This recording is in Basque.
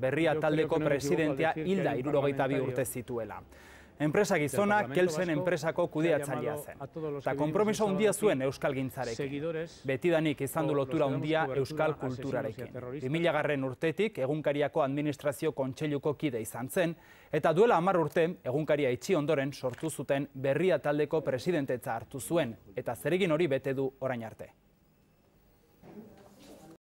berria taldeko presidentea hilda irurogeita bi urte zituela. Enpresa gizona, Kelsen enpresako kudeatzailea zen. Eta kompromiso handia zuen Euskal Gintzarekin. Betidanik izan du lotura handia Euskal Kulturarekin. 2000 garren urtetik, egunkariako administrazio kontseiluko kide izan zen, eta duela hamar urte, egunkaria itxi ondoren sortu zuten berria taldeko presidentetza hartu zuen, eta zeregin hori bete du orain arte.